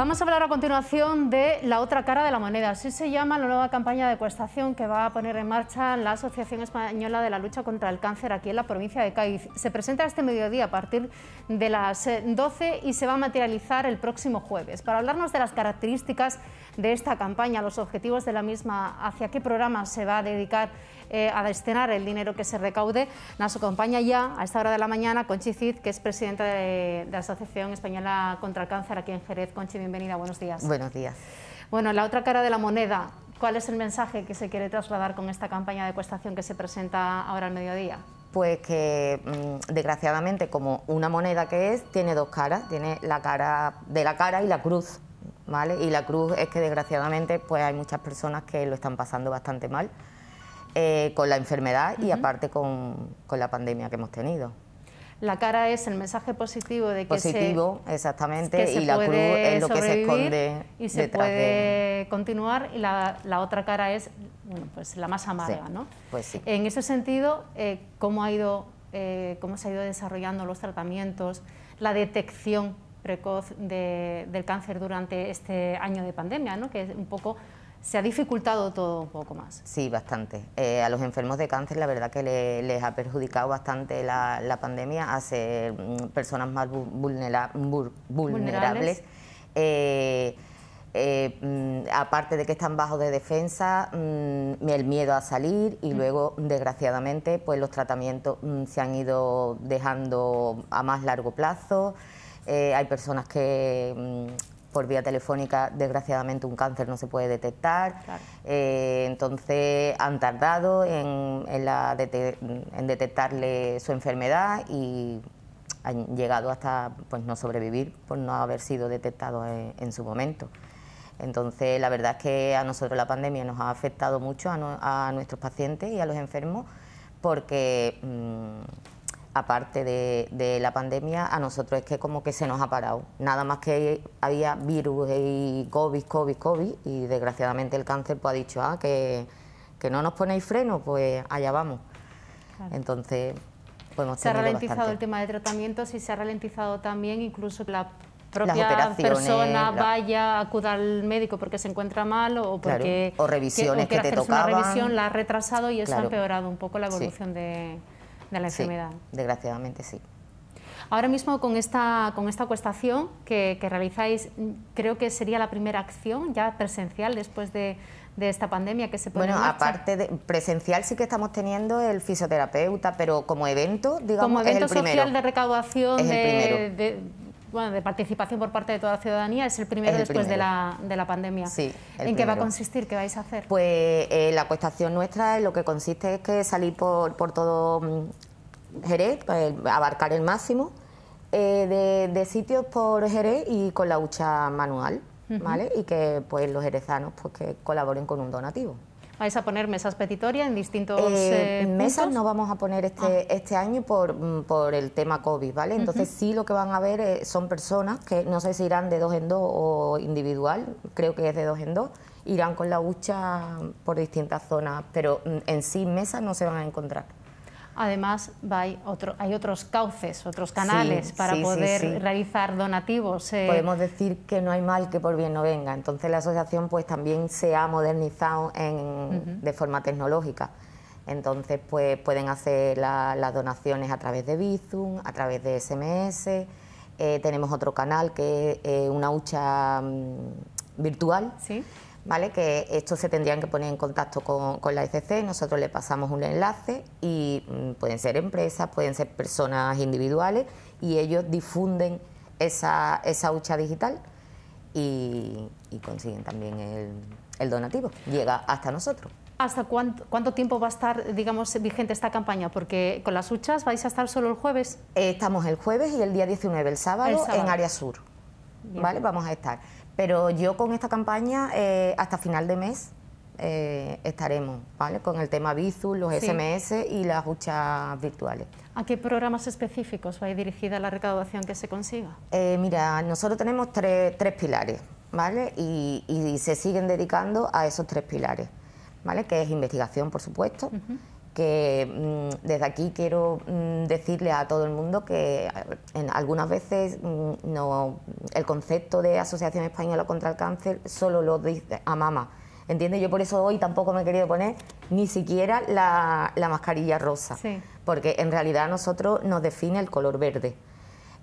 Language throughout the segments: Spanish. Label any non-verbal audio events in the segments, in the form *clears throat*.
Vamos a hablar a continuación de la otra cara de la moneda. Así se llama la nueva campaña de cuestación que va a poner en marcha la Asociación Española de la Lucha contra el Cáncer aquí en la provincia de Cádiz. Se presenta este mediodía a partir de las 12 eh, y se va a materializar el próximo jueves. Para hablarnos de las características de esta campaña, los objetivos de la misma, hacia qué programa se va a dedicar eh, a destinar el dinero que se recaude. Nos acompaña ya a esta hora de la mañana Conchi Cid, que es presidenta de, la Asociación Española contra el Cáncer aquí en Jerez. Conchi, bienvenida, buenos días. Buenos días. Bueno, la otra cara de la moneda, ¿cuál es el mensaje que se quiere trasladar con esta campaña de cuestación... que se presenta ahora al mediodía? pues que mm, desgraciadamente como una moneda que es tiene dos caras, tiene la cara de la cara y la cruz, ¿vale? Y la cruz es que desgraciadamente pues hay muchas personas que lo están pasando bastante mal eh, con la enfermedad y aparte con, la pandemia que hemos tenido. La cara es el mensaje positivo de que positivo, se, exactamente, y la cruz lo que se esconde y se puede continuar y la, otra cara es pues la más amarga, ¿no? Pues sí. En ese sentido, eh, ¿cómo ha ido eh, cómo se ha ido desarrollando los tratamientos, la detección precoz del cáncer durante este año de pandemia, ¿no? que es un poco se ha dificultado todo un poco más. Sí, bastante. Eh, a los enfermos de cáncer la verdad que les ha perjudicado bastante la, pandemia, hace mm, personas más vulnerables. Eh, eh, mm, aparte de que están bajos de defensa, mm, el miedo a salir y luego, desgraciadamente, pues los tratamientos se han ido dejando a más largo plazo. hay personas que por vía telefónica, desgraciadamente, un cáncer no se puede detectar. Eh, entonces, han tardado en, detectarle su enfermedad y han llegado hasta pues, no sobrevivir por no haber sido detectado en, su momento. Entonces, la verdad es que a nosotros la pandemia nos ha afectado mucho a, nuestros pacientes y a los enfermos porque... Mm, aparte de, la pandemia, a nosotros es que como que se nos ha parado. Nada más que había virus y COVID, COVID, COVID, y desgraciadamente el cáncer pues, ha dicho, ah, que, no nos ponéis freno, pues allá vamos. Entonces, pues Se ha ralentizado el tema de tratamientos y se ha ralentizado también incluso la propia persona vaya a acudir al médico porque se encuentra mal o porque o revisiones que, te tocaban. Una revisión la ha retrasado y eso ha empeorado un poco la evolución de de la enfermedad. desgraciadamente sí. Ahora mismo con esta, con esta acuestación que, realizáis, creo que sería la primera acción ya presencial después de, esta pandemia que se pone Bueno, aparte de presencial sí que estamos teniendo el fisioterapeuta, pero como evento, digamos, como evento de recaudación de bueno, de participación por parte de toda la ciudadanía, es el primero después De, la, de, la, pandemia. Sí. ¿En qué va a consistir? ¿Qué vais a hacer? Pues eh, la cuestación nuestra es eh, lo que consiste es que salir por, por todo mm, Jerez, pues, abarcar el máximo eh, de, de, sitios por Jerez y con la hucha manual, ¿vale? Y que pues los jerezanos pues, que colaboren con un donativo. ¿Vais a poner mesas petitorias en distintos eh, eh, Mesas no vamos a poner este, ah. este año mm, por, el tema COVID, ¿vale? Entonces sí lo que van a ver eh, son personas que no sé si irán de dos en dos o individual, creo que es de dos en dos, irán con la hucha por distintas zonas, pero mm, en sí mesas no se van a encontrar. Además, hay, otros cauces, otros canales para poder realizar donativos. Eh. Podemos decir que no hay mal que por bien no venga. Entonces la asociación pues también se ha modernizado de forma tecnológica. Entonces pues pueden hacer las donaciones a través de Bizum, a través de SMS. Eh, tenemos otro canal que es eh, una hucha mm, virtual. Sí ¿vale? que estos se tendrían que poner en contacto con, con la ECC, nosotros le pasamos un enlace y mm, pueden ser empresas, pueden ser personas individuales y ellos difunden esa, esa hucha digital y, consiguen también el, donativo, llega hasta nosotros. ¿Hasta cuánto, cuánto, tiempo va a estar, digamos, vigente esta campaña? Porque con las huchas vais a estar solo el jueves. Eh, estamos el jueves y el día 19, el sábado, en Área Sur. ¿Vale? Vamos a estar. Pero yo con esta campaña, eh, hasta final de mes, eh, estaremos, ¿vale? Con el tema bizu los SMS y las huchas virtuales. ¿A qué programas específicos va dirigida la recaudación que se consiga? Eh, mira, nosotros tenemos tres, pilares, ¿vale? Y, se siguen dedicando a esos tres pilares, ¿vale? Que es investigación, por supuesto. Mm, desde aquí quiero mm, decirle a todo el mundo que eh, en algunas veces mm, no, el concepto de Asociación Española contra el Cáncer solo lo dice a mamá ¿entiende? Yo por eso hoy tampoco me he querido poner ni siquiera la, mascarilla rosa, porque en realidad a nosotros nos define el color verde.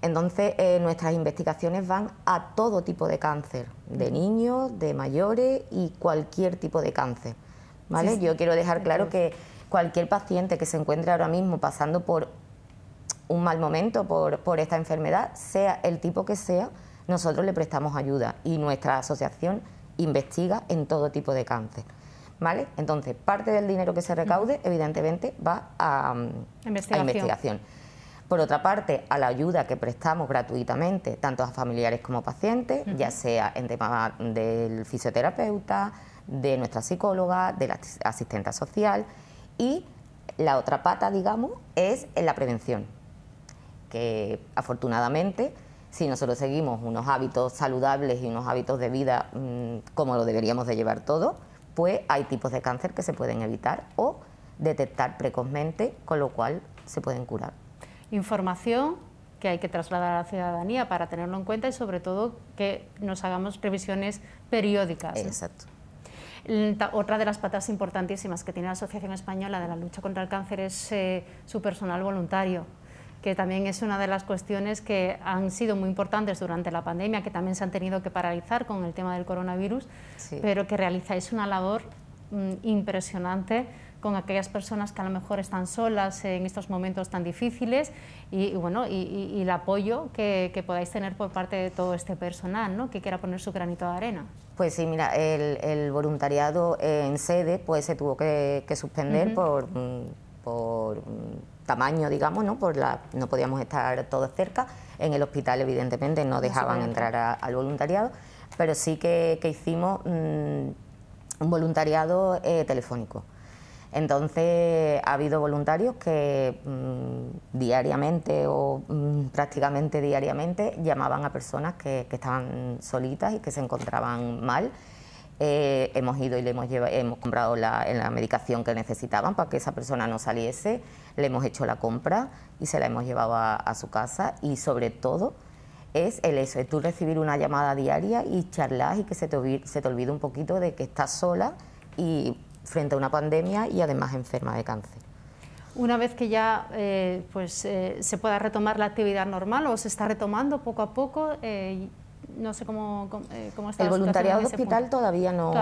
Entonces, eh, nuestras investigaciones van a todo tipo de cáncer, de niños, de mayores y cualquier tipo de cáncer. ¿Vale? Yo quiero dejar claro que cualquier paciente que se encuentre ahora mismo pasando por un mal momento, por, esta enfermedad, sea el tipo que sea, nosotros le prestamos ayuda y nuestra asociación investiga en todo tipo de cáncer. ¿Vale? Entonces, parte del dinero que se recaude, evidentemente, va a, investigación. investigación. Por otra parte, a la ayuda que prestamos gratuitamente, tanto a familiares como pacientes, ya sea en tema del fisioterapeuta, de nuestra psicóloga, de la asistenta social, y la otra pata, digamos, es en la prevención, que afortunadamente si nosotros seguimos unos hábitos saludables y unos hábitos de vida mm, como lo deberíamos de llevar todos, pues hay tipos de cáncer que se pueden evitar o detectar precozmente, con lo cual se pueden curar. Información que hay que trasladar a la ciudadanía para tenerlo en cuenta y sobre todo que nos hagamos previsiones periódicas. Exacto. Mm, otra de las patas importantísimas que tiene la Asociación Española de la Lucha contra el Cáncer es eh, su personal voluntario que también es una de las cuestiones que han sido muy importantes durante la pandemia, que también se han tenido que paralizar con el tema del coronavirus, pero que realizáis una labor mm, impresionante con aquellas personas que a lo mejor están solas en estos momentos tan difíciles y, bueno el apoyo que, que, podáis tener por parte de todo este personal ¿no? que quiera poner su granito de arena. Pues sí, mira, el, voluntariado en sede pues se tuvo que, suspender por, tamaño, digamos, ¿no? Por la, no podíamos estar todos cerca. En el hospital, evidentemente, no dejaban entrar al voluntariado, pero sí que, hicimos mm, un voluntariado eh, telefónico. Entonces ha habido voluntarios que mm, diariamente o mm, prácticamente diariamente llamaban a personas que, estaban solitas y que se encontraban mal. Eh, hemos ido y le hemos, llevado, hemos comprado la, medicación que necesitaban para que esa persona no saliese, le hemos hecho la compra y se la hemos llevado a, su casa y sobre todo es el eso, es tú recibir una llamada diaria y charlar y que se te, se te olvide un poquito de que estás sola y frente a una pandemia y además enferma de cáncer. Una vez que ya eh, pues, eh, se pueda retomar la actividad normal o se está retomando poco a poco, eh, no sé cómo, está El voluntariado de hospital todavía no,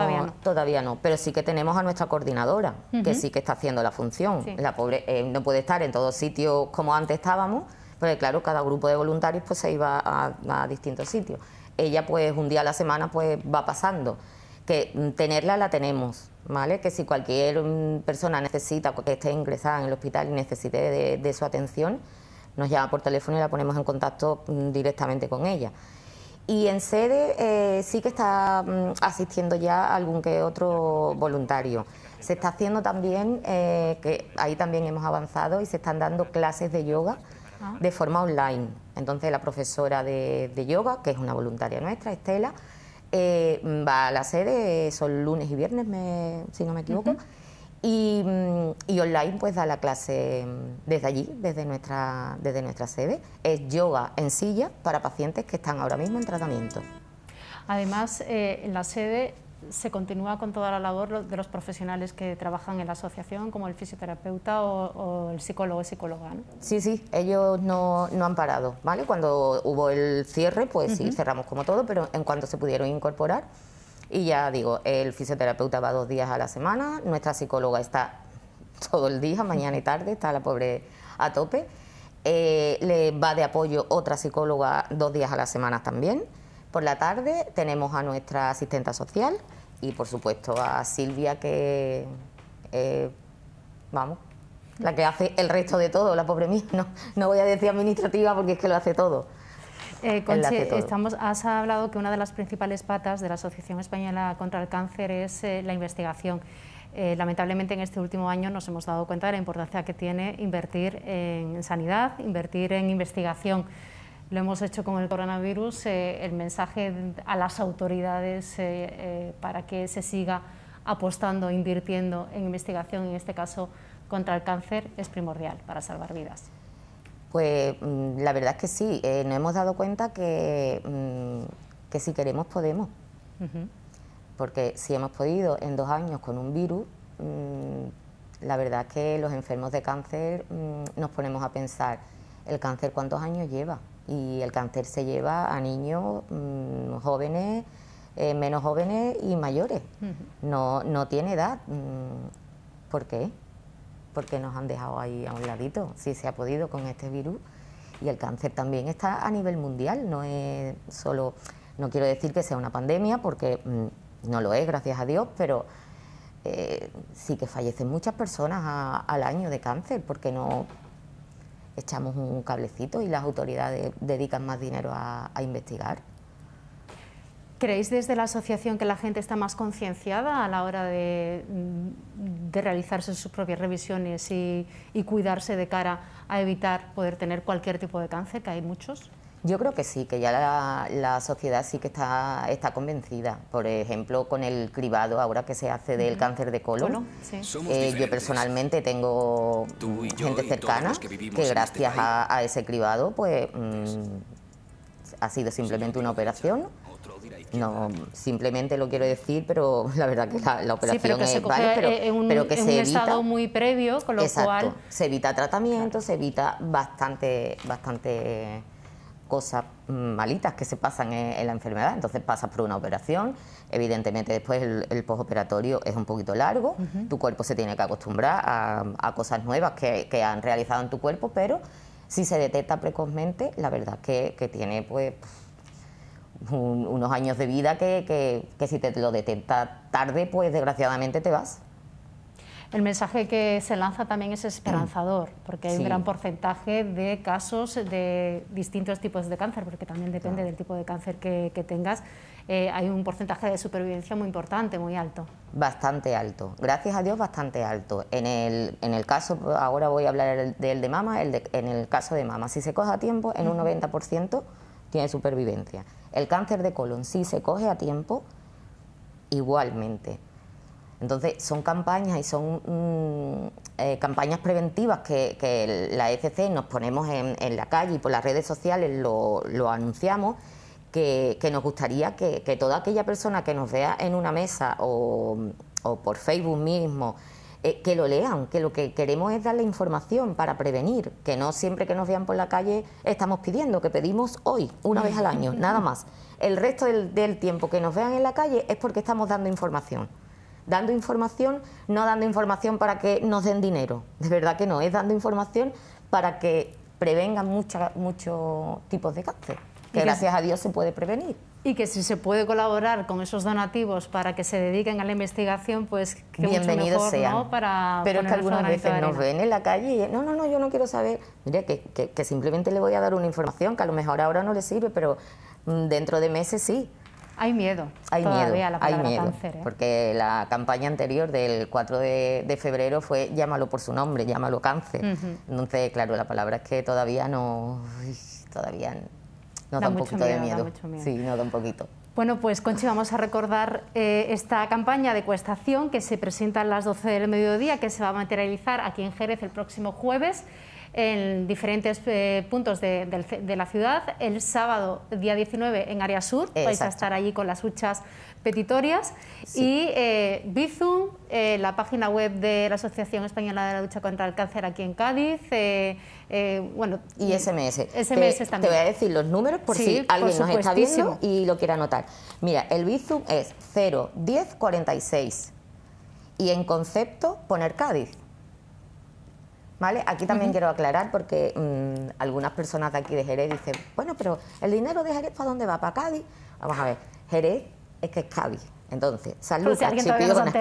todavía no, pero sí que tenemos a nuestra coordinadora, que sí que está haciendo la función. La pobre no puede estar en todos sitios como antes estábamos, porque claro, cada grupo de voluntarios pues se iba a, a distintos sitios. Ella pues un día a la semana pues va pasando, que mm, tenerla la tenemos, ¿vale? Que si cualquier mm, persona necesita, que esté ingresada en el hospital y necesite de, su atención, nos llama por teléfono y la ponemos en contacto mm, directamente con ella. Y en sede eh, sí que está mm, asistiendo ya algún que otro voluntario. Se está haciendo también, eh, que ahí también hemos avanzado, y se están dando clases de yoga ah. de forma online. Entonces la profesora de yoga, que es una voluntaria nuestra, Estela, eh, va a la sede, son lunes y viernes, si no me equivoco. Mm, y, online pues da la clase mm, desde allí, desde nuestra, desde nuestra sede. Es yoga en silla para pacientes que están ahora mismo en tratamiento. Además, eh, en la sede se continúa con toda la labor de los profesionales que trabajan en la asociación, como el fisioterapeuta o, el psicólogo psicóloga. Sí, sí, ellos no, han parado, ¿vale? Cuando hubo el cierre, pues sí, cerramos como todo, pero en cuanto se pudieron incorporar, y ya digo, el fisioterapeuta va dos días a la semana, nuestra psicóloga está todo el día, mañana y tarde, está la pobre a tope. Eh, le va de apoyo otra psicóloga dos días a la semana también. Por la tarde tenemos a nuestra asistenta social, y por supuesto a Silvia que, eh, vamos, la que hace el resto de todo, la pobre mía, no, voy a decir administrativa porque es que lo hace todo. Eh, Conche, estamos, has hablado que una de las principales patas de la Asociación Española contra el Cáncer es eh, la investigación. Eh, lamentablemente en este último año nos hemos dado cuenta de la importancia que tiene invertir en sanidad, invertir en investigación. Lo hemos hecho con el coronavirus, eh, el mensaje a las autoridades eh, eh, para que se siga apostando, invirtiendo en investigación, en este caso contra el cáncer, es primordial para salvar vidas. Pues mm, la verdad es que sí, nos hemos dado cuenta que, mm, si queremos podemos. Porque si hemos podido en dos años con un virus, mm, la verdad es que los enfermos de cáncer nos ponemos a pensar, ¿el cáncer cuántos años lleva? Y el cáncer se lleva a niños mm, jóvenes, eh, menos jóvenes y mayores. no, no tiene edad. Mm, ¿Por qué? Porque nos han dejado ahí a un ladito, si se ha podido con este virus. Y el cáncer también está a nivel mundial, no es solo, no quiero decir que sea una pandemia, porque mm, no lo es, gracias a Dios, pero eh, sí que fallecen muchas personas al año de cáncer, porque no echamos un cablecito y las autoridades dedican más dinero a, investigar. ¿Creéis desde la asociación que la gente está más concienciada a la hora de, mm, de, realizarse sus propias revisiones y cuidarse de cara a evitar poder tener cualquier tipo de cáncer, que hay muchos? Yo creo que sí, que ya la, sociedad sí que está, está convencida. Por ejemplo, con el cribado ahora que se hace del cáncer de colon, eh, eh, yo personalmente tengo gente cercana que, este gracias a, ese cribado pues mm, ha sido simplemente una operación. No, simplemente lo quiero decir, pero *laughs* la verdad que la, operación que es, se un, estado muy previo, con lo cual... se evita tratamiento, se evita bastante, bastante cosas malitas que se pasan en, la enfermedad, entonces pasas por una operación, evidentemente después el, postoperatorio es un poquito largo, tu cuerpo se tiene que acostumbrar a, cosas nuevas que, han realizado en tu cuerpo, pero si se detecta precozmente, la verdad que, tiene pues unos años de vida que si te lo detecta tarde, pues desgraciadamente te vas. El mensaje que se lanza también es esperanzador, *clears throat* porque hay un gran porcentaje de casos de distintos tipos de cáncer, porque también depende del tipo de cáncer que, tengas. Eh, hay un porcentaje de supervivencia muy importante, muy alto. Bastante alto, gracias a Dios bastante alto. En el, en el caso, ahora voy a hablar del de mama, en el caso de mama, si se coge a tiempo, en un 90% tiene supervivencia. El cáncer de colon, si se coge a tiempo, igualmente. Entonces, son campañas y son mm, eh, campañas preventivas que, la ECC nos ponemos en, la calle y por las redes sociales lo, anunciamos, que, nos gustaría que, toda aquella persona que nos vea en una mesa o, por Facebook mismo, eh, que lo lean, que lo que queremos es darle información para prevenir, que no siempre que nos vean por la calle estamos pidiendo, que pedimos hoy, una vez al año, nada más. El resto del tiempo que nos vean en la calle es porque estamos dando información dando información, no dando información para que nos den dinero, de verdad que no, es dando información para que prevengan muchos tipos de cáncer, que gracias a Dios se puede prevenir. Y que si se puede colaborar con esos donativos para que se dediquen a la investigación, pues que bienvenidos mucho mejor, sean. Para Pero es que algunas veces nos ven en la calle y no, no, no, yo no quiero saber. Mire, que simplemente le voy a dar una información que a lo mejor ahora no le sirve, pero mm, dentro de meses sí. Hay miedo. Hay miedo. a La hay Cáncer, ¿eh? Porque la campaña anterior del 4 de, febrero fue llámalo por su nombre, llámalo cáncer. Entonces, claro, la palabra es que todavía no. Todavía no da, un poquito de miedo. mucho miedo. Sí, da un poquito. Bueno, pues Conchi, vamos a recordar eh, esta campaña de cuestación que se presenta a las 12 del mediodía, que se va a materializar aquí en Jerez el próximo jueves en diferentes eh, puntos de, la ciudad. El sábado, día 19, en Área Sur, vais a estar allí con las huchas petitorias. Y eh, Bizum, eh, la página web de la Asociación Española de la Lucha contra el Cáncer aquí en Cádiz. bueno, y SMS. te, también. voy a decir los números por si alguien nos está viendo y lo quiere anotar. Mira, el Bizum es 01046 y en concepto poner Cádiz. Aquí también quiero aclarar porque mm, algunas personas de aquí de Jerez dicen, bueno, pero el dinero de Jerez para dónde va, para Cádiz. Vamos a ver, Jerez es que es Cádiz. Entonces, San Lucas, Chipiona,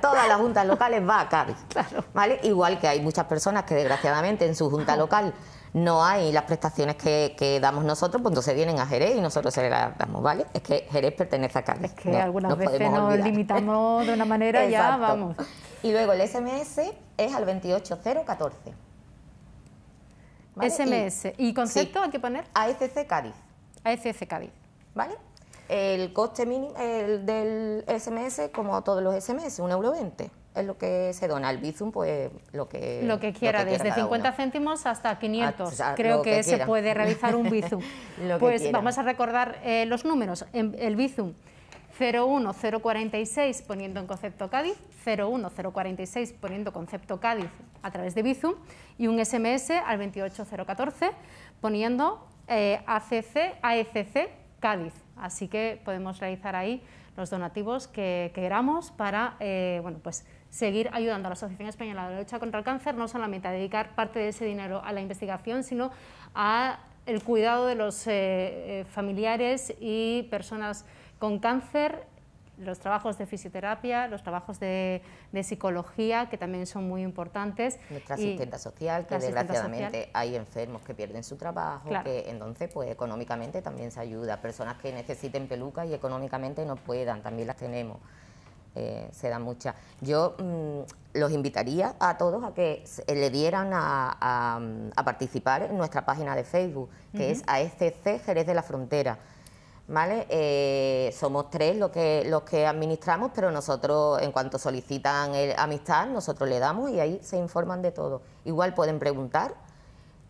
todas las juntas locales va a Cádiz. Claro. ¿Vale? Igual que hay muchas personas que desgraciadamente en su junta local no hay las prestaciones que, damos nosotros, pues cuando se vienen a Jerez y nosotros se las damos, ¿vale? Es que Jerez pertenece a Cádiz. Es que algunas veces nos limitamos de una manera ya, vamos. Y luego el SMS es al 28014. SMS. ¿Y, concepto hay que poner? ASC Cádiz. ASC Cádiz. ¿Vale? El coste mínimo del SMS, como todos los SMS, un euro es lo que se dona. El bizum, pues lo que. Lo que quiera, desde 50 céntimos hasta 500. Ah, Creo que, se puede realizar un bizum. *laughs* pues vamos a recordar eh, los números. Em, el bizum. 01046 poniendo en concepto Cádiz, 01046 poniendo concepto Cádiz a través de Bizum y un SMS al 28014 poniendo eh, ACC, AECC Cádiz. Así que podemos realizar ahí los donativos que queramos para, eh, bueno, pues seguir ayudando a la Asociación Española de la Lucha contra el Cáncer, no solamente a dedicar parte de ese dinero a la investigación, sino a el cuidado de los eh, eh, familiares y personas con cáncer, los trabajos de fisioterapia, los trabajos de, psicología, que también son muy importantes. Nuestra asistencia social, que desgraciadamente hay enfermos que pierden su trabajo, que entonces pues económicamente también se ayuda. Personas que necesiten pelucas y económicamente no puedan, también las tenemos. Eh, se da mucha. Yo mm, los invitaría a todos a que eh, le dieran a, participar en nuestra página de Facebook, que es ASCC Jerez de la Frontera. ¿Vale? Eh, somos tres los que, administramos, pero nosotros, en cuanto solicitan amistad, nosotros le damos y ahí se informan de todo. Igual pueden preguntar,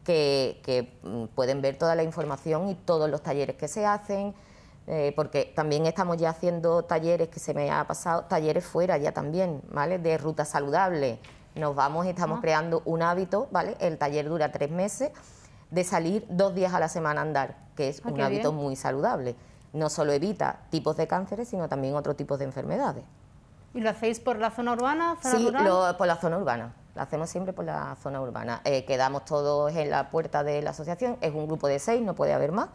que mm, pueden ver toda la información y todos los talleres que se hacen, eh, porque también estamos ya haciendo talleres que se me ha pasado, talleres fuera ya también, ¿vale? De ruta saludable. Nos vamos y estamos creando un hábito, ¿vale? El taller dura tres meses, de salir dos días a la semana a andar, que es ah, un hábito muy saludable. No solo evita tipos de cánceres, sino también otros tipos de enfermedades. ¿Y lo hacéis por la zona urbana? sí, por la zona urbana. Lo hacemos siempre por la zona urbana. Eh, quedamos todos en la puerta de la asociación. Es un grupo de seis, no puede haber más.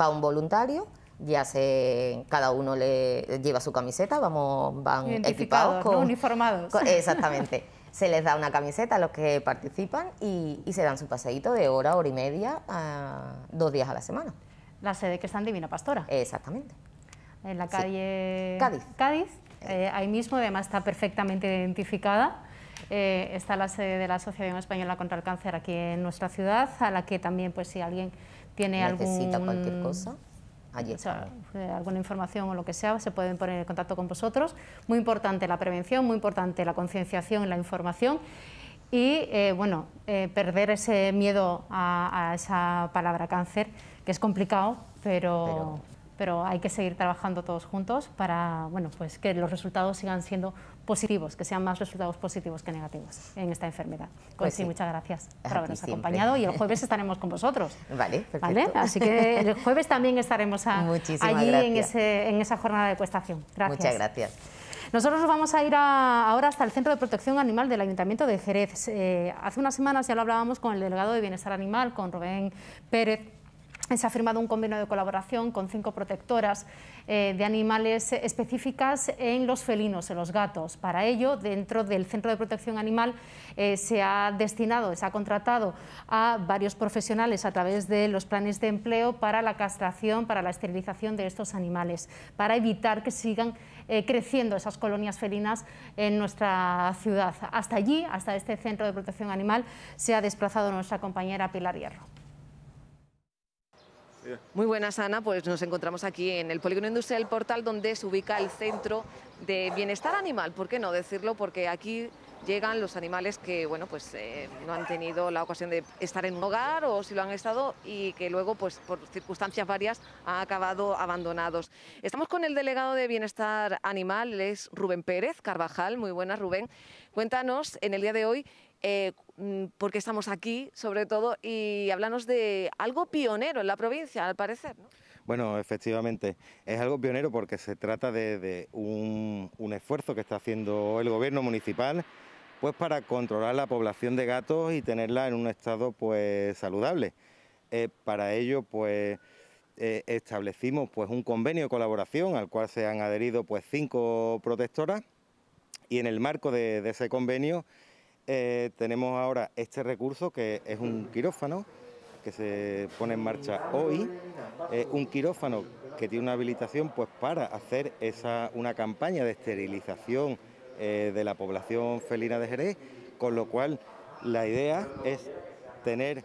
Va un voluntario ya se cada uno le lleva su camiseta, vamos van equipados, uniformados. *laughs* exactamente. se les da una camiseta a los que participan y, se dan su paseíto de hora, hora y media, a, dos días a la semana. La sede que está en Divina Pastora. Exactamente. En la calle Cádiz. Cádiz. Eh. Eh, ahí mismo, además está perfectamente identificada. Eh, está la sede de la Asociación Española contra el Cáncer aquí en nuestra ciudad, a la que también, pues si alguien tiene Necesita cualquier cosa. Eh, alguna información o lo que sea, se pueden poner en contacto con vosotros. Muy importante la prevención, muy importante la concienciación y la información. Y eh, bueno, eh, perder ese miedo a, esa palabra cáncer, que es complicado, pero, pero, pero hay que seguir trabajando todos juntos para bueno, pues que los resultados sigan siendo positivos, que sean más resultados positivos que negativos en esta enfermedad. Pues sí, muchas gracias por habernos acompañado y el *laughs* jueves estaremos con vosotros. Vale, perfecto. Así que el *laughs* jueves también estaremos allí en, esa jornada de cuestación. Gracias. Muchas gracias. Nosotros nos vamos a ir ahora hasta el Centro de Protección Animal del Ayuntamiento de Jerez. Eh, hace unas semanas ya lo hablábamos con el delegado de Bienestar Animal, con Rubén Pérez, se ha firmado un convenio de colaboración con cinco protectoras eh, de animales específicas en los felinos, en los gatos. Para ello, dentro del Centro de Protección Animal eh, se ha destinado, se ha contratado a varios profesionales a través de los planes de empleo para la castración, para la esterilización de estos animales, para evitar que sigan eh, creciendo esas colonias felinas en nuestra ciudad. Hasta allí, hasta este Centro de Protección Animal, se ha desplazado nuestra compañera Pilar Hierro. Muy buenas, Ana. Pues nos encontramos aquí en el Polígono Industrial Portal, donde se ubica el Centro de Bienestar Animal. ¿Por qué no decirlo? Porque aquí llegan los animales que, bueno, pues eh, no han tenido la ocasión de estar en un hogar o si lo han estado y que luego, pues por circunstancias varias, han acabado abandonados. Estamos con el delegado de Bienestar Animal, es Rubén Pérez Carvajal. Muy buenas, Rubén. Cuéntanos en el día de hoy eh, mm, ...porque estamos aquí, sobre todo, y háblanos de algo pionero en la provincia, al parecer. ¿no? Bueno, efectivamente, es algo pionero porque se trata de, un, esfuerzo que está haciendo el gobierno municipal pues para controlar la población de gatos y tenerla en un estado pues saludable. Eh, para ello pues eh, establecimos pues un convenio de colaboración al cual se han adherido pues cinco protectoras y en el marco de ese convenio eh, tenemos ahora este recurso que es un quirófano que se pone en marcha hoy, un quirófano que tiene una habilitación pues para hacer esa, una campaña de esterilización eh, de la población felina de Jerez, con lo cual la idea es tener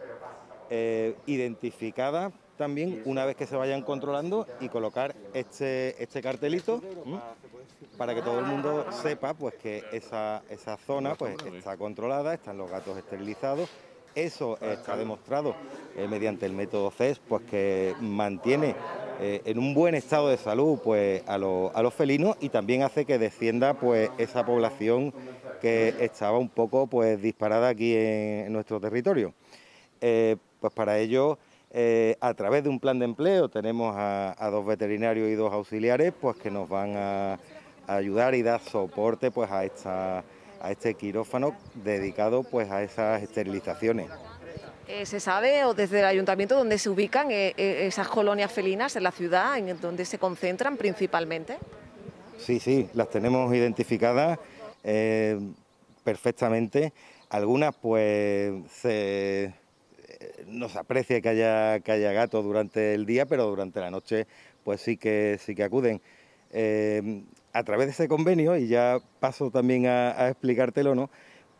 eh, identificada también una vez que se vayan controlando y colocar este, este cartelito para que todo el mundo sepa pues que esa, esa zona pues está ¿eh? controlada, están los gatos esterilizados. Eso está demostrado eh, mediante el método CES, pues que mantiene eh, en un buen estado de salud pues a, los felinos y también hace que descienda pues esa población que estaba un poco pues disparada aquí en, nuestro territorio. pues para ello eh, a través de un plan de empleo tenemos a, dos veterinarios y dos auxiliares pues que nos van a, ayudar y dar soporte pues a, esta, a este quirófano dedicado pues a esas esterilizaciones. Eh, ¿Se sabe o desde el ayuntamiento dónde se ubican eh, esas colonias felinas en la ciudad, en donde se concentran principalmente? Sí, sí, las tenemos identificadas perfectamente. Algunas pues se nos aprecia que haya, que haya gatos durante el día, pero durante la noche pues sí que, sí que acuden. Em, a través de ese convenio, y ya paso también a, explicártelo, ¿no?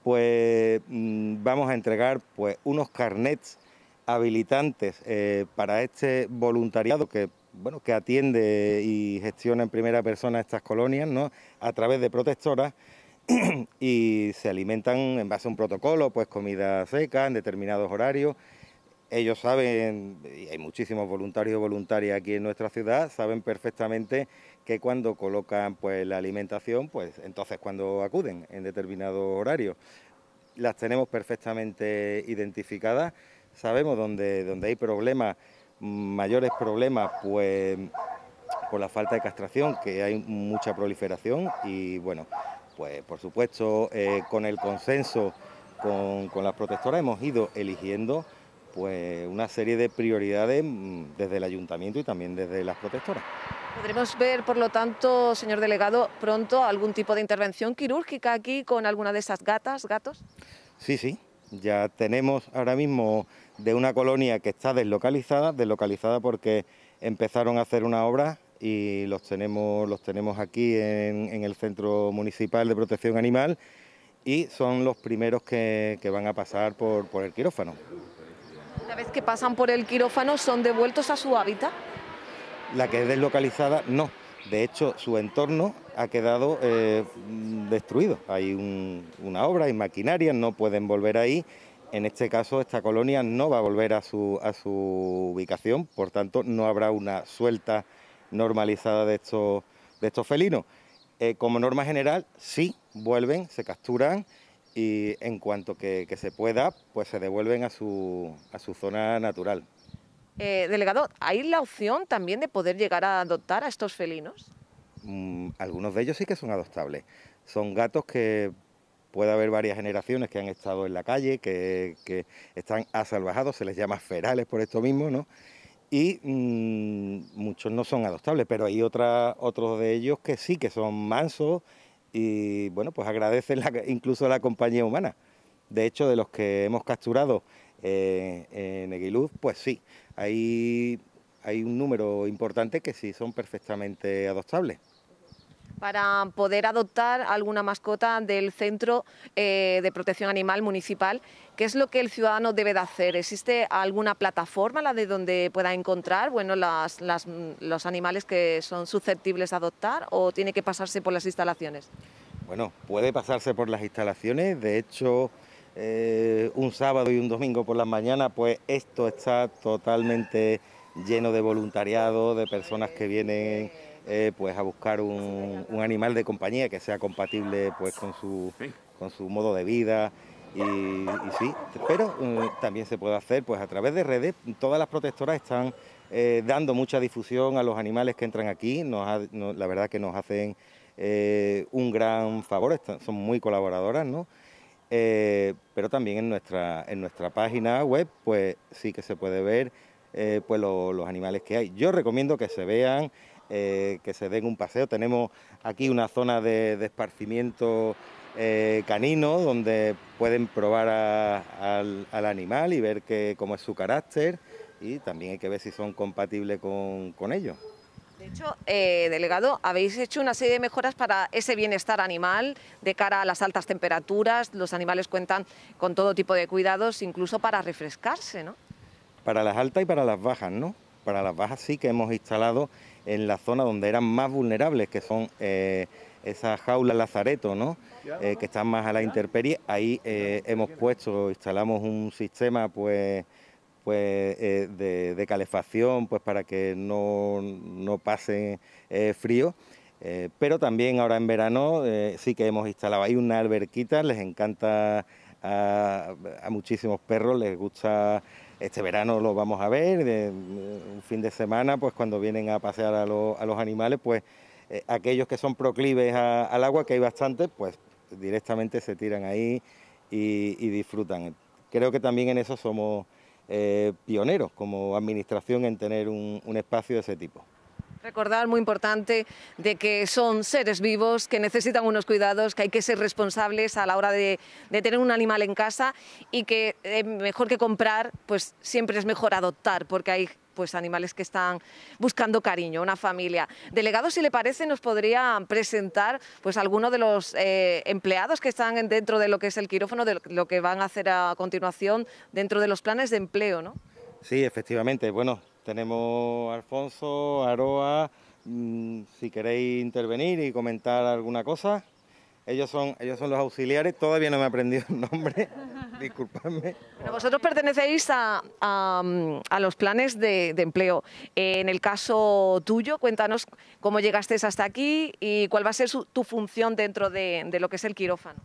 pues mm, vamos a entregar pues, unos carnets habilitantes eh, para este voluntariado que, bueno, que atiende y gestiona en primera persona estas colonias ¿no? a través de protectoras *clears throat* y se alimentan en base a un protocolo, pues comida seca en determinados horarios ellos saben, y hay muchísimos voluntarios y voluntarias aquí en nuestra ciudad, saben perfectamente que cuando colocan pues la alimentación, pues entonces cuando acuden en determinado horario. Las tenemos perfectamente identificadas, sabemos donde dónde hay problemas, mayores problemas, pues por la falta de castración, que hay mucha proliferación y bueno, pues por supuesto eh, con el consenso con, con las protectoras hemos ido eligiendo pues una serie de prioridades mm, desde el ayuntamiento y también desde las protectoras. ¿Podremos ver, por lo tanto, señor delegado, pronto algún tipo de intervención quirúrgica aquí con alguna de esas gatas, gatos? Sí, sí. Ya tenemos ahora mismo de una colonia que está deslocalizada, deslocalizada porque empezaron a hacer una obra y los tenemos, los tenemos aquí en, el Centro Municipal de Protección Animal y son los primeros que, van a pasar por el quirófano. Una vez que pasan por el quirófano, ¿son devueltos a su hábitat? La que es deslocalizada, no. De hecho, su entorno ha quedado eh, destruido. Hay una obra, hay maquinaria, no pueden volver ahí. En este caso, esta colonia no va a volver a su, ubicación, por tanto, no habrá una suelta normalizada de estos, de estos felinos. Eh, como norma general, sí vuelven, se capturan y en cuanto que, se pueda, pues se devuelven a su, zona natural. Eh, delegado, ¿hay la opción también de poder llegar a adoptar a estos felinos? Mm, algunos de ellos sí que son adoptables. Son gatos que puede haber varias generaciones que han estado en la calle, que, que están asalvajados, se les llama ferales por esto mismo, ¿no? Y mm, muchos no son adoptables, pero hay otra, otros de ellos que sí, que son mansos, y bueno, pues agradecen *laughs* incluso la compañía humana. De hecho, de los que hemos capturado eh, en Eguiluz, pues sí, hay, hay un número importante que sí son perfectamente adoptables para poder adoptar alguna mascota del Centro eh, de Protección Animal Municipal. ¿Qué es lo que el ciudadano debe de hacer? ¿Existe alguna plataforma la de donde pueda encontrar bueno, los animales que son susceptibles a adoptar o tiene que pasarse por las instalaciones? Bueno, puede pasarse por las instalaciones, de hecho... Eh, un sábado y un domingo por la mañana pues esto está totalmente lleno de voluntariado, de personas que vienen eh, pues a buscar un, animal de compañía que sea compatible pues con su, con su modo de vida. Y, sí, pero eh, también se puede hacer pues a través de redes. Todas las protectoras están eh, dando mucha difusión a los animales que entran aquí. la verdad que nos hacen un gran favor, son muy colaboradoras, ¿no? pero también en nuestra, en nuestra página web, pues sí que se puede ver pues los animales que hay. Yo recomiendo que se vean, eh, que se den un paseo. Tenemos aquí una zona de, esparcimiento eh, canino donde pueden probar al, animal y ver que, cómo es su carácter y también hay que ver si son compatibles con, con ellos. De hecho, eh, delegado, habéis hecho una serie de mejoras para ese bienestar animal de cara a las altas temperaturas. Los animales cuentan con todo tipo de cuidados, incluso para refrescarse, ¿no? Para las altas y para las bajas, ¿no? para las bajas sí que hemos instalado en la zona donde eran más vulnerables, que son eh, esas jaulas lazareto, ¿no? Eh, que están más a la intemperie. Ahí eh, hemos puesto, instalamos un sistema pues, pues, de, calefacción pues, para que no, no pase frío. pero también ahora en verano sí que hemos instalado ahí una alberquita, les encanta a, a muchísimos perros, les gusta este verano lo vamos a ver, un fin de semana, pues cuando vienen a pasear a, los animales, pues eh, aquellos que son proclives al agua, que hay bastante, pues directamente se tiran ahí y, disfrutan. Creo que también en eso somos eh, pioneros como administración en tener un espacio de ese tipo. Recordar, muy importante, de que son seres vivos, que necesitan unos cuidados, que hay que ser responsables a la hora de, tener un animal en casa y que eh, mejor que comprar, pues siempre es mejor adoptar, porque hay pues animales que están buscando cariño, una familia. Delegado, si le parece, nos podría presentar pues alguno de los eh, empleados que están dentro de lo que es el quirófano, de lo que van a hacer a continuación dentro de los planes de empleo, ¿no? Sí, efectivamente. Bueno, tenemos Alfonso, Aroa, mm, si queréis intervenir y comentar alguna cosa. Ellos son, los auxiliares, todavía no me he aprendido el nombre, *laughs* disculpadme. Bueno, vosotros pertenecéis a, los planes de, empleo. En el caso tuyo, cuéntanos cómo llegaste hasta aquí y cuál va a ser tu función dentro de lo que es el quirófano.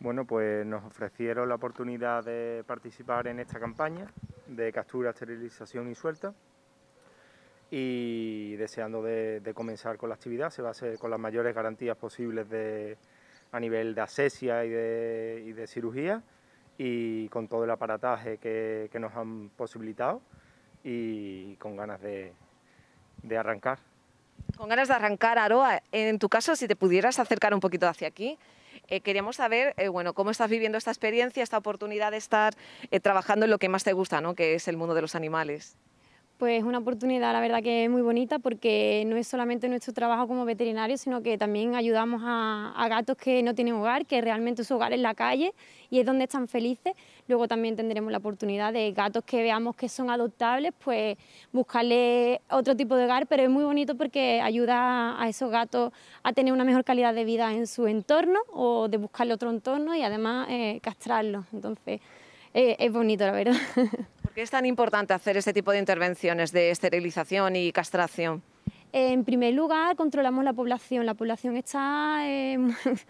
Bueno, pues nos ofrecieron la oportunidad de participar en esta campaña de captura, esterilización y suelta y deseando de, comenzar con la actividad, se va a hacer con las mayores garantías posibles a nivel de asesia y de, cirugía y con todo el aparataje que, nos han posibilitado y con ganas de, de arrancar. Con ganas de arrancar, Aroa, en tu caso, si te pudieras acercar un poquito hacia aquí, eh, queríamos saber, eh, bueno, cómo estás viviendo esta experiencia, esta oportunidad de estar eh, trabajando en lo que más te gusta, ¿no? Que es el mundo de los animales. Pues es una oportunidad, la verdad que es muy bonita porque no es solamente nuestro trabajo como veterinario... sino que también ayudamos a, gatos que no tienen hogar, que realmente su hogar es la calle y es donde están felices. Luego también tendremos la oportunidad de gatos que veamos que son adoptables, pues buscarle otro tipo de hogar, pero es muy bonito porque ayuda a esos gatos a tener una mejor calidad de vida en su entorno o de buscarle otro entorno y además castrarlo... Eh, castrarlos. Entonces eh, es bonito, la verdad. *laughs* qué es tan importante hacer este tipo de intervenciones de esterilización y castración? En primer lugar, controlamos la población. La población está eh,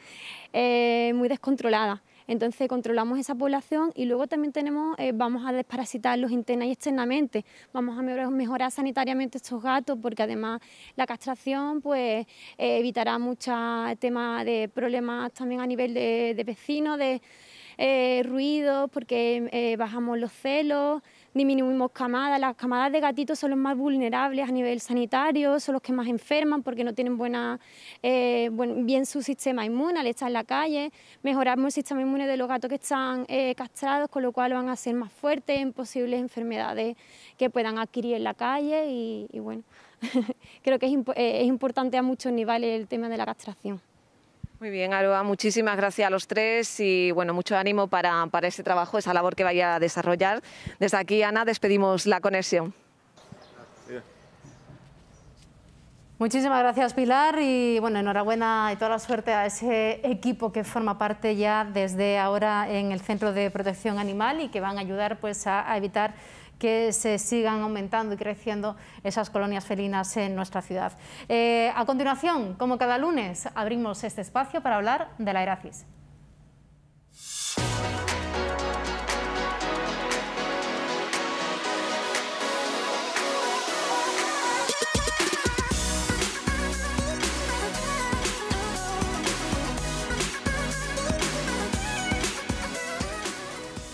*laughs* eh, muy descontrolada. Entonces controlamos esa población y luego también tenemos, eh, vamos a desparasitarlos interna y externamente, vamos a mejorar, sanitariamente estos gatos porque además la castración pues evitará muchos temas de problemas también a nivel de, vecinos, de ruidos, porque bajamos los celos. Disminuimos camadas, las camadas de gatitos son los más vulnerables a nivel sanitario, son los que más enferman porque no tienen buena, eh, bien su sistema inmune al estar en la calle. Mejoramos el sistema inmune de los gatos que están eh, castrados, con lo cual van a ser más fuertes en posibles enfermedades que puedan adquirir en la calle y, bueno, *laughs* creo que eh, es importante a muchos niveles el tema de la castración. Muy bien, Aroa, muchísimas gracias a los tres y bueno, mucho ánimo para, para ese trabajo, esa labor que vaya a desarrollar. Desde aquí, Ana, despedimos la conexión. Muchísimas gracias Pilar y bueno, enhorabuena y toda la suerte a ese equipo que forma parte ya desde ahora en el Centro de Protección Animal y que van a ayudar pues a, evitar que se sigan aumentando y creciendo esas colonias felinas en nuestra ciudad. Eh, a continuación, como cada lunes, abrimos este espacio para hablar de la ERACIS.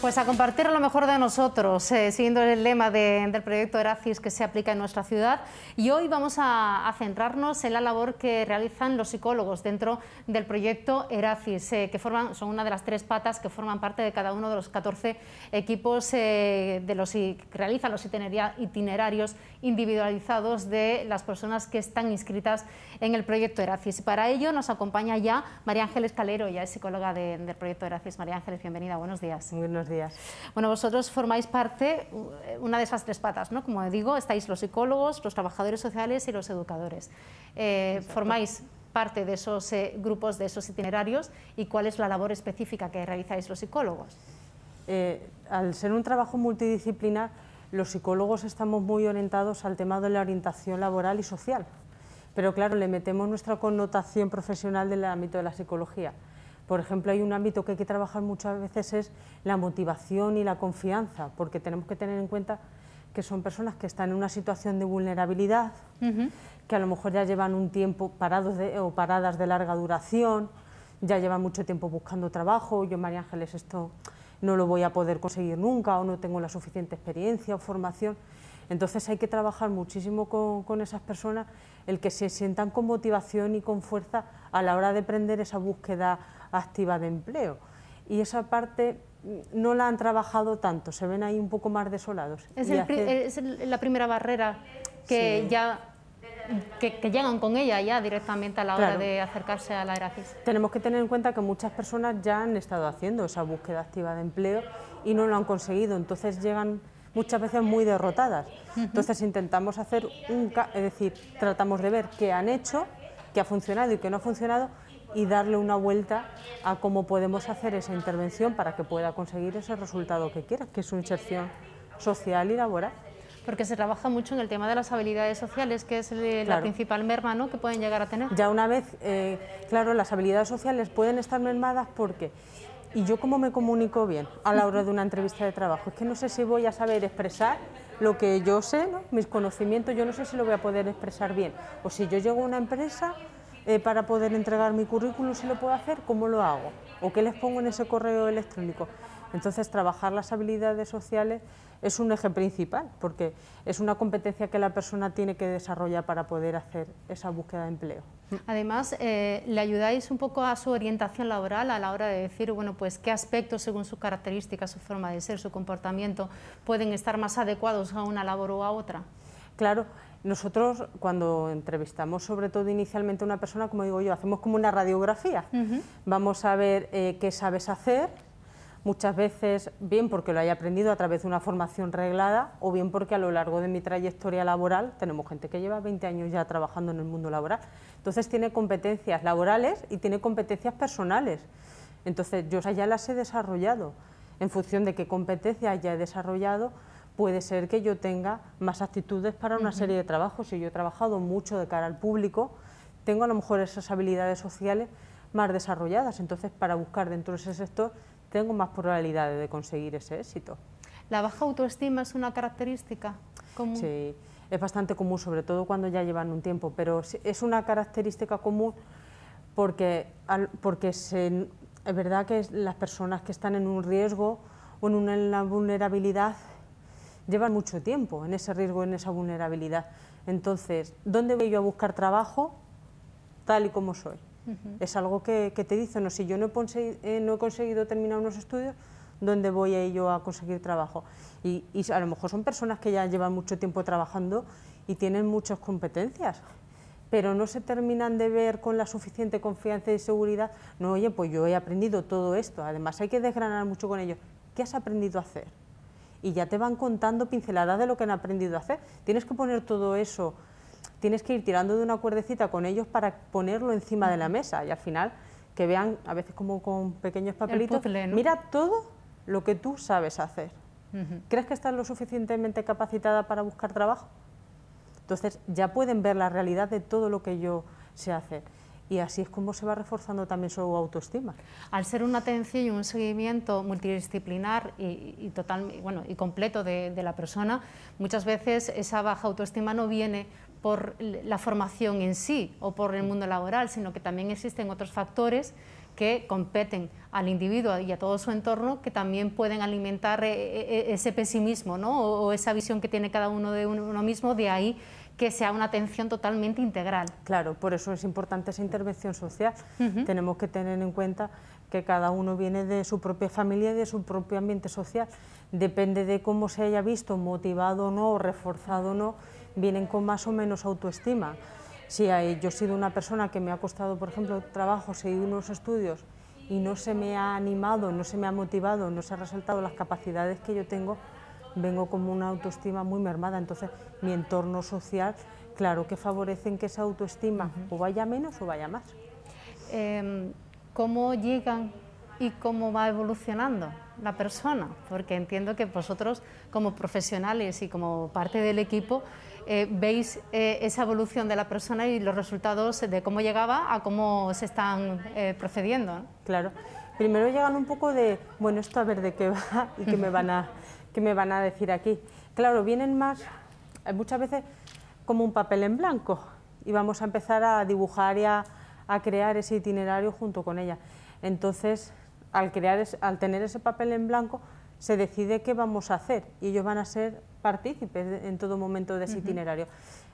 Pues a compartir lo mejor de nosotros, eh, siguiendo el lema del proyecto Eracis que se aplica en nuestra ciudad. Y hoy vamos a, centrarnos en la labor que realizan los psicólogos dentro del proyecto Eracis, eh, que forman, son una de las tres patas que forman parte de cada uno de los 14 equipos eh, de los, que realizan los itinerarios individualizados de las personas que están inscritas en el proyecto Y Para ello nos acompaña ya María Ángeles Calero, ya es psicóloga del proyecto Eracis. María Ángeles, bienvenida, buenos días. Buenos días. Bueno, vosotros formáis parte, eh, una de esas tres patas, ¿no? Como digo, estáis los psicólogos, los trabajadores sociales y los educadores. Eh, formáis parte de esos eh, grupos, de esos itinerarios y cuál es la labor específica que realizáis los psicólogos. al ser un trabajo multidisciplinar, los psicólogos estamos muy orientados al tema de la orientación laboral y social, pero claro, le metemos nuestra connotación profesional del ámbito de la psicología. Por ejemplo, hay un ámbito que hay que trabajar muchas veces es la motivación y la confianza, porque tenemos que tener en cuenta que son personas que están en una situación de vulnerabilidad, que a lo mejor ya llevan un tiempo parados o paradas de larga duración, ya llevan mucho tiempo buscando trabajo, yo María Ángeles esto no lo voy a poder conseguir nunca o no tengo la suficiente experiencia o formación. Entonces hay que trabajar muchísimo con, esas personas el que se sientan con motivación y con fuerza a la hora de prender esa búsqueda activa de empleo. Y esa parte no la han trabajado tanto, se ven ahí un poco más desolados. Es, la primera barrera que ya que, llegan con ella ya directamente a la hora de acercarse a la ERAFIS. Tenemos que tener en cuenta que muchas personas ya han estado haciendo esa búsqueda activa de empleo y no lo han conseguido, entonces llegan muchas veces muy derrotadas. Entonces intentamos hacer un... es decir, tratamos de ver qué han hecho, qué ha funcionado y qué no ha funcionado y darle una vuelta a cómo podemos hacer esa intervención para que pueda conseguir ese resultado que quiera, que es su inserción social y laboral porque se trabaja mucho en el tema de las habilidades sociales, que es eh, la principal merma ¿no? que pueden llegar a tener. Ya una vez, eh, claro, las habilidades sociales pueden estar mermadas porque... ¿Y yo cómo me comunico bien a la hora de una entrevista de trabajo? Es que no sé si voy a saber expresar lo que yo sé, mis conocimientos, yo no sé si lo voy a poder expresar bien. O si yo llego a una empresa eh, para poder entregar mi currículum, si lo puedo hacer, cómo lo hago o qué les pongo en ese correo electrónico. Entonces, trabajar las habilidades sociales es un eje principal, porque es una competencia que la persona tiene que desarrollar para poder hacer esa búsqueda de empleo. Además, eh, le ayudáis un poco a su orientación laboral a la hora de decir, bueno, pues qué aspectos, según sus características, su forma de ser, su comportamiento, pueden estar más adecuados a una labor o a otra. Claro, nosotros cuando entrevistamos sobre todo inicialmente a una persona, como digo yo, hacemos como una radiografía. Vamos a ver eh, qué sabes hacer, muchas veces bien porque lo haya aprendido a través de una formación reglada o bien porque a lo largo de mi trayectoria laboral tenemos gente que lleva 20 años ya trabajando en el mundo laboral. Entonces tiene competencias laborales y tiene competencias personales. Entonces yo ya las he desarrollado. En función de qué competencias ya he desarrollado, puede ser que yo tenga más actitudes para una serie de trabajos. Si yo he trabajado mucho de cara al público, tengo a lo mejor esas habilidades sociales más desarrolladas. Entonces, para buscar dentro de ese sector, tengo más probabilidades de conseguir ese éxito. ¿La baja autoestima es una característica común? Sí, es bastante común, sobre todo cuando ya llevan un tiempo, pero es una característica común porque, porque es verdad que las personas que están en un riesgo o en una vulnerabilidad llevan mucho tiempo en ese riesgo, en esa vulnerabilidad. Entonces, ¿dónde voy yo a buscar trabajo tal y como soy? Es algo que, te dicen, no, si yo no he, eh, no he conseguido terminar unos estudios, dónde voy a yo a conseguir trabajo. Y, a lo mejor son personas que ya llevan mucho tiempo trabajando y tienen muchas competencias, pero no se terminan de ver con la suficiente confianza y seguridad, no, oye, pues yo he aprendido todo esto, además hay que desgranar mucho con ellos. ¿Qué has aprendido a hacer? y ya te van contando pinceladas de lo que han aprendido a hacer. Tienes que poner todo eso, tienes que ir tirando de una cuerdecita con ellos para ponerlo encima de la mesa y al final que vean, a veces como con pequeños papelitos, mira todo lo que tú sabes hacer. ¿Crees que estás lo suficientemente capacitada para buscar trabajo? Entonces ya pueden ver la realidad de todo lo que yo sé hacer y así es como se va reforzando también su autoestima. Al ser una atención y un seguimiento multidisciplinar y, total, y completo de, la persona, muchas veces esa baja autoestima no viene por la formación en sí o por el mundo laboral, sino que también existen otros factores que competen al individuo y a todo su entorno que también pueden alimentar e, e, e, ese pesimismo o esa visión que tiene cada uno de uno mismo, de ahí que sea una atención totalmente integral. Claro, por eso es importante esa intervención social. Tenemos que tener en cuenta que cada uno viene de su propia familia y de su propio ambiente social. Depende de cómo se haya visto, motivado o no, reforzado o no, vienen con más o menos autoestima. Si hay, yo he sido una persona que me ha costado, por ejemplo, trabajo, seguir unos estudios y no se me ha animado, no se me ha motivado, no se han resaltado las capacidades que yo tengo, vengo con una autoestima muy mermada, entonces mi entorno social, claro que favorecen que esa autoestima o vaya menos o vaya más. Em, ¿Cómo llegan y cómo va evolucionando la persona? Porque entiendo que vosotros como profesionales y como parte del equipo eh, veis eh, esa evolución de la persona y los resultados de cómo llegaba a cómo se están eh, procediendo. Claro primero llegan un poco de, bueno, esto a ver de qué va y qué me *laughs* van a, ¿qué me van a decir aquí? Claro, vienen más, eh, muchas veces, como un papel en blanco y vamos a empezar a dibujar y a, crear ese itinerario junto con ella. Entonces, al, crear, al tener ese papel en blanco, se decide qué vamos a hacer y ellos van a ser partícipes en todo momento de ese itinerario.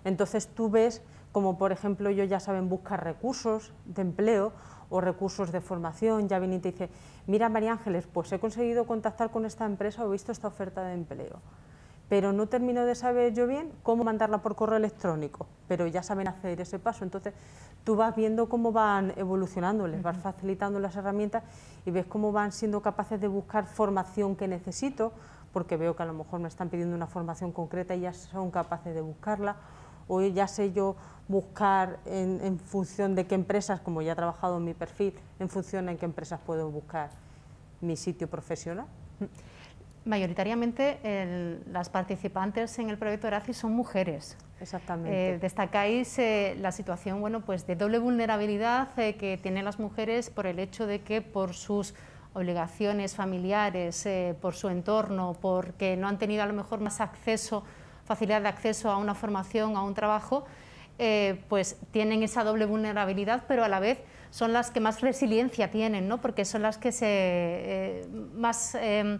Entonces tú ves, como por ejemplo yo ya saben buscar recursos de empleo o recursos de formación, ya viene y te dice, mira María Ángeles, pues he conseguido contactar con esta empresa o he visto esta oferta de empleo, pero no termino de saber yo bien cómo mandarla por correo electrónico, pero ya saben hacer ese paso. Entonces tú vas viendo cómo van evolucionando, les vas facilitando las herramientas y ves cómo van siendo capaces de buscar formación que necesito porque veo que a lo mejor me están pidiendo una formación concreta y ya son capaces de buscarla, o ya sé yo buscar en, función de qué empresas, como ya he trabajado en mi perfil, en función de qué empresas puedo buscar mi sitio profesional. Mayoritariamente las participantes en el proyecto ERACI son mujeres. Exactamente. Eh, destacáis eh, la situación bueno, pues de doble vulnerabilidad eh, que tienen las mujeres por el hecho de que por sus obligaciones familiares, eh, por su entorno, porque no han tenido a lo mejor más acceso, facilidad de acceso a una formación, a un trabajo, eh, pues tienen esa doble vulnerabilidad, pero a la vez son las que más resiliencia tienen, ¿no? porque son las que se eh, más em,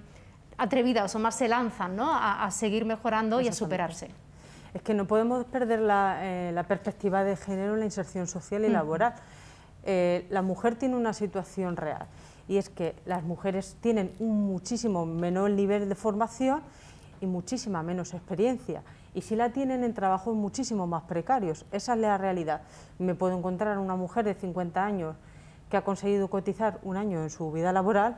atrevidas o más se lanzan a, seguir mejorando y a superarse. Es que no podemos perder la, perspectiva de género en la inserción social y mm. laboral. la mujer tiene una situación real y es que las mujeres tienen un muchísimo menor nivel de formación y muchísima menos experiencia. Y si la tienen en trabajos muchísimo más precarios, esa es la realidad. Me puedo encontrar una mujer de 50 años que ha conseguido cotizar un año en su vida laboral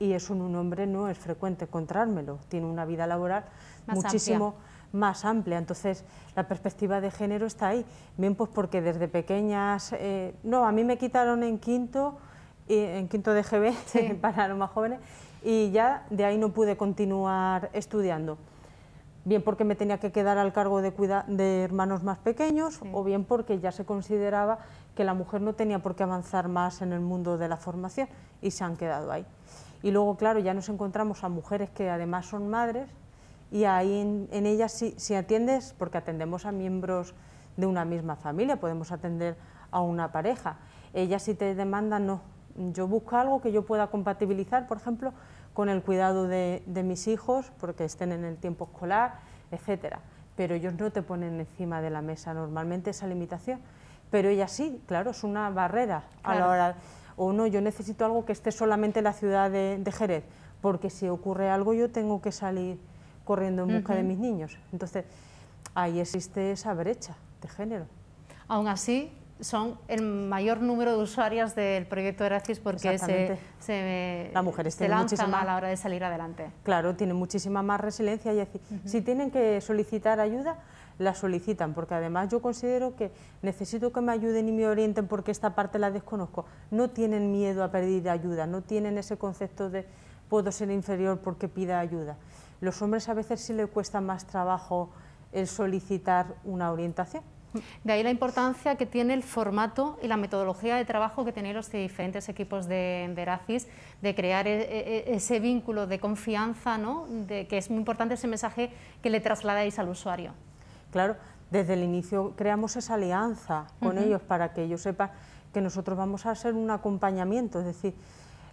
y eso un hombre no es frecuente encontrármelo. Tiene una vida laboral muchísimo más amplia. Entonces, la perspectiva de género está ahí. Bien, pues porque desde pequeñas... Eh, no, a mí me quitaron en quinto en quinto de GB *laughs* para los más jóvenes y ya de ahí no pude continuar estudiando. Bien porque me tenía que quedar al cargo de, cuidar... de hermanos más pequeños o bien porque ya se consideraba que la mujer no tenía por qué avanzar más en el mundo de la formación y se han quedado ahí. Y luego, claro, ya nos encontramos a mujeres que además son madres y ahí en, ellas si, si atiendes, porque atendemos a miembros de una misma familia, podemos atender a una pareja, ellas si te demandan no, yo busco algo que yo pueda compatibilizar, por ejemplo, con el cuidado de, mis hijos, porque estén en el tiempo escolar, etcétera. Pero ellos no te ponen encima de la mesa normalmente esa limitación. Pero ella sí, claro, es una barrera a la hora. O no, yo necesito algo que esté solamente en la ciudad de, Jerez, porque si ocurre algo yo tengo que salir corriendo en busca de mis niños. Entonces, ahí existe esa brecha de género. Aún así, son el mayor número de usuarias del proyecto Gracias porque se, se, la mujer este se a la hora de salir adelante. Claro, tienen muchísima más resiliencia y si tienen que solicitar ayuda, la solicitan, porque además yo considero que necesito que me ayuden y me orienten porque esta parte la desconozco. No tienen miedo a pedir ayuda, no tienen ese concepto de puedo ser inferior porque pida ayuda. Los hombres a veces sí le cuesta más trabajo el solicitar una orientación de ahí la importancia que tiene el formato y la metodología de trabajo que tenéis los diferentes equipos de, Veracis, de crear e, e, e, ese vínculo de confianza, ¿no? de, que es muy importante ese mensaje que le trasladáis al usuario. Claro, desde el inicio creamos esa alianza con ellos para que ellos sepan que nosotros vamos a hacer un acompañamiento, es decir,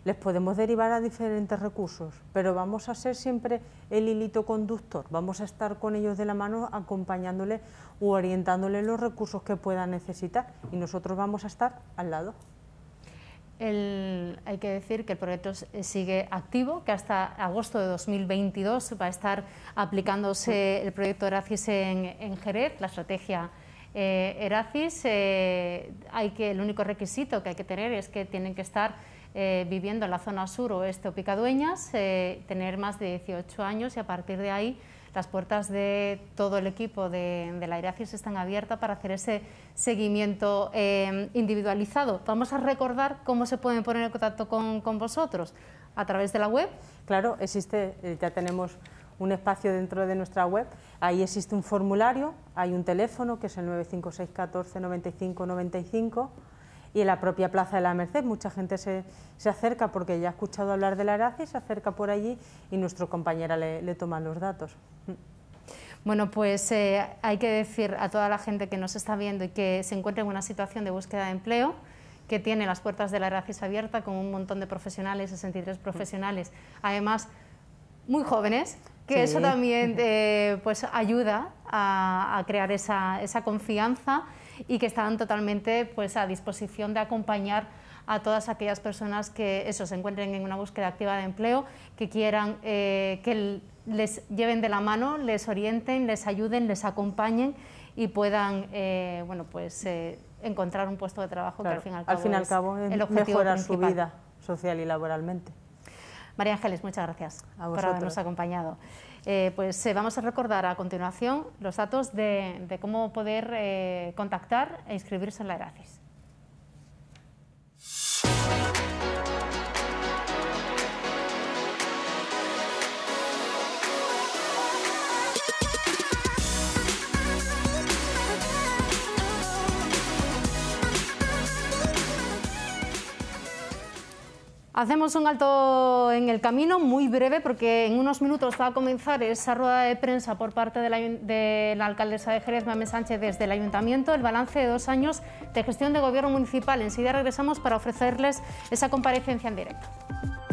les podemos derivar a diferentes recursos, pero vamos a ser siempre el hilito conductor, vamos a estar con ellos de la mano acompañándoles u orientándoles los recursos que puedan necesitar y nosotros vamos a estar al lado. hay que decir que el proyecto sigue activo, que hasta agosto de 2022 va a estar aplicándose el proyecto Eracis en, Jerez, la estrategia eh, Eracis. Eh, hay que, el único requisito que hay que tener es que tienen que estar eh, viviendo en la zona sur oeste o Picadueñas, eh, tener más de 18 años y a partir de ahí las puertas de todo el equipo de, de la IRACIS están abiertas para hacer ese seguimiento eh, individualizado. Vamos a recordar cómo se pueden poner en contacto con, con vosotros. ¿A través de la web? Claro, existe, ya tenemos un espacio dentro de nuestra web. Ahí existe un formulario, hay un teléfono que es el 956 14 95 y en la propia Plaza de la Merced. Mucha gente se, se acerca porque ya ha escuchado hablar de la Gracia se acerca por allí y nuestro compañero le, toma los datos. Bueno, pues eh, hay que decir a toda la gente que nos está viendo y que se encuentra en una situación de búsqueda de empleo, que tiene las puertas de la RACIS abiertas con un montón de profesionales, 63 mm. profesionales, además muy jóvenes, que eso también eh, pues ayuda a, crear esa, esa, confianza y que están totalmente pues, a disposición de acompañar a todas aquellas personas que eso, se encuentren en una búsqueda activa de empleo, que quieran eh, que les lleven de la mano, les orienten, les ayuden, les acompañen y puedan eh, bueno, pues, encontrar un puesto de trabajo que al fin y al cabo, al fin el objetivo mejorar su vida social y laboralmente. María Ángeles, muchas gracias por habernos acompañado. Eh, pues eh, vamos a recordar a continuación los datos de, cómo poder eh, contactar e inscribirse en la ERACIS. Hacemos un alto en el camino, muy breve, porque en unos minutos va a comenzar esa rueda de prensa por parte de la, alcaldesa de Jerez, Mame Sánchez, desde el ayuntamiento, el balance de dos años de gestión de gobierno municipal. Enseguida regresamos para ofrecerles esa comparecencia en directo.